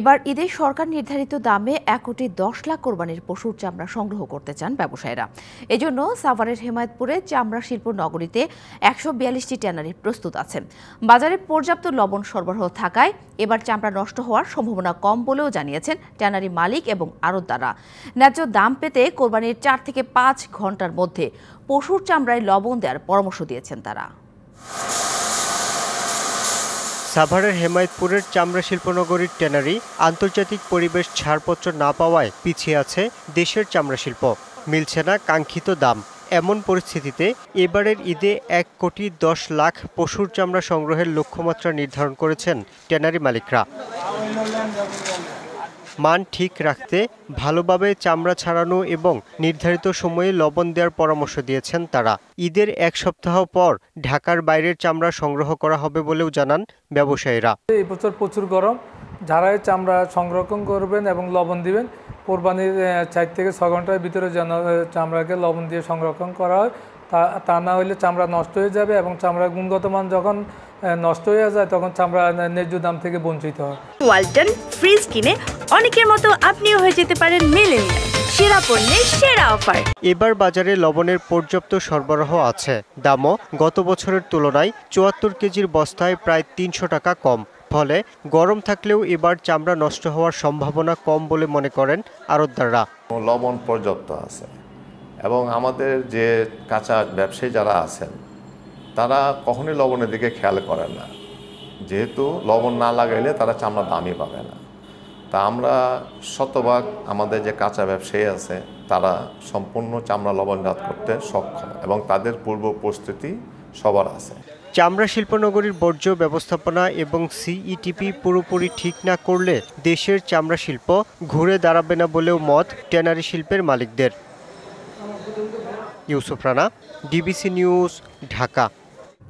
এবার ঈদে সরকার নির্ধারিত দামে এক কোটি দশ লাখ কোরবানির পশুর চামড়া সংগ্রহ করতে চান ব্যবসায়ীরা এজন্য সাভারের হেমায়তপুরে চামড়া শিল্প নগরীতে একশো বিয়াল্লিশটি ট্যানারি প্রস্তুত আছে বাজারে পর্যাপ্ত লবণ সরবরাহ থাকায় এবার চামড়া নষ্ট হওয়ার সম্ভাবনা কম বলেও জানিয়েছেন ট্যানারি মালিক এবং দ্বারা ন্যায্য দাম পেতে কোরবানির চার থেকে পাঁচ ঘন্টার মধ্যে পশুর চামড়ায় লবণ দেওয়ার পরামর্শ দিয়েছেন তারা সাভারের হেমায়তপুরের চামড়া শিল্পনগরীর ট্যানারি আন্তর্জাতিক পরিবেশ ছাড়পত্র না পাওয়ায় পিছিয়ে আছে দেশের চামড়া শিল্প মিলছে না কাঙ্ক্ষিত দাম এমন পরিস্থিতিতে এবারের ঈদে এক কোটি দশ লাখ পশুর চামড়া সংগ্রহের লক্ষ্যমাত্রা নির্ধারণ করেছেন ট্যানারি মালিকরা মান ঠিক রাখতে ভালোভাবে চামড়া ছাড়ানো এবং নির্ধারিত সময়ে লবণ দেওয়ার পরামর্শ দিয়েছেন তারা ঈদের এক সপ্তাহ পর ঢাকার বাইরের চামড়া সংগ্রহ করা হবে বলেও জানান ব্যবসায়ীরা এই বছর প্রচুর গরম যারাই চামড়া সংরক্ষণ করবেন এবং লবণ দিবেন কোরবানির চার থেকে ছ ঘন্টার ভিতরে যেন চামড়াকে লবণ দিয়ে সংরক্ষণ করা হয় তা তা না হলে চামড়া নষ্ট হয়ে যাবে এবং চামড়ার গুণগত মান যখন নষ্ট হয়ে যায় তখন চামড়া ন্যায্য দাম থেকে বঞ্চিত হয় ওয়ালটন ফ্রিজ কিনে অনেকের মতো আপনিও হয়ে যেতে পারেন মেলেনিয়া এবার বাজারে লবণের পর্যাপ্ত সরবরাহ আছে দামও গত বছরের তুলনায় চুয়াত্তর কেজির বস্তায় প্রায় তিনশো টাকা কম ফলে গরম থাকলেও এবার চামড়া নষ্ট হওয়ার সম্ভাবনা কম বলে মনে করেন আরতদাররা লবণ পর্যাপ্ত আছে এবং আমাদের যে কাঁচা ব্যবসায়ী যারা আছেন তারা কখনই লবণের দিকে খেয়াল করে না যেহেতু লবণ না লাগাইলে তারা চামড়া দামি পাবে না তা আমরা শতভাগ আমাদের যে কাঁচা ব্যবসায়ী আছে তারা সম্পূর্ণ চামড়া লবণজাত করতে সক্ষম এবং তাদের পূর্ব প্রস্তুতি সবার আছে চামড়া শিল্পনগরীর বর্জ্য ব্যবস্থাপনা এবং সিইটিপি e পুরোপুরি ঠিক না করলে দেশের চামড়া শিল্প ঘুরে দাঁড়াবে না বলেও মত ট্যানারি শিল্পের মালিকদের ইউসুফ রানা ডিবিসি নিউজ ঢাকা